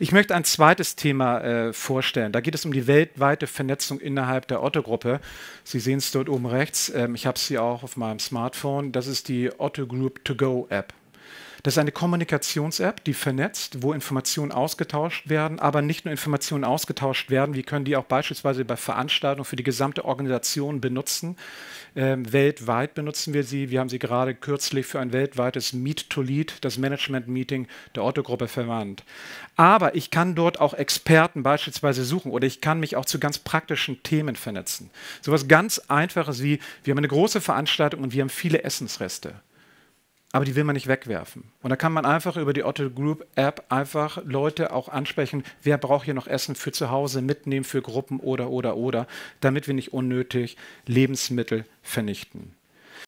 Ich möchte ein zweites Thema äh, vorstellen. Da geht es um die weltweite Vernetzung innerhalb der Otto-Gruppe. Sie sehen es dort oben rechts. Ähm, ich habe sie auch auf meinem Smartphone. Das ist die Otto Group To Go App. Das ist eine Kommunikations-App, die vernetzt, wo Informationen ausgetauscht werden, aber nicht nur Informationen ausgetauscht werden, wir können die auch beispielsweise bei Veranstaltungen für die gesamte Organisation benutzen. Ähm, weltweit benutzen wir sie. Wir haben sie gerade kürzlich für ein weltweites Meet to Lead, das Management-Meeting der Otto-Gruppe verwandt. Aber ich kann dort auch Experten beispielsweise suchen oder ich kann mich auch zu ganz praktischen Themen vernetzen. So etwas ganz Einfaches wie, wir haben eine große Veranstaltung und wir haben viele Essensreste aber die will man nicht wegwerfen. Und da kann man einfach über die Otto Group App einfach Leute auch ansprechen, wer braucht hier noch Essen für zu Hause, mitnehmen für Gruppen oder, oder, oder, damit wir nicht unnötig Lebensmittel vernichten.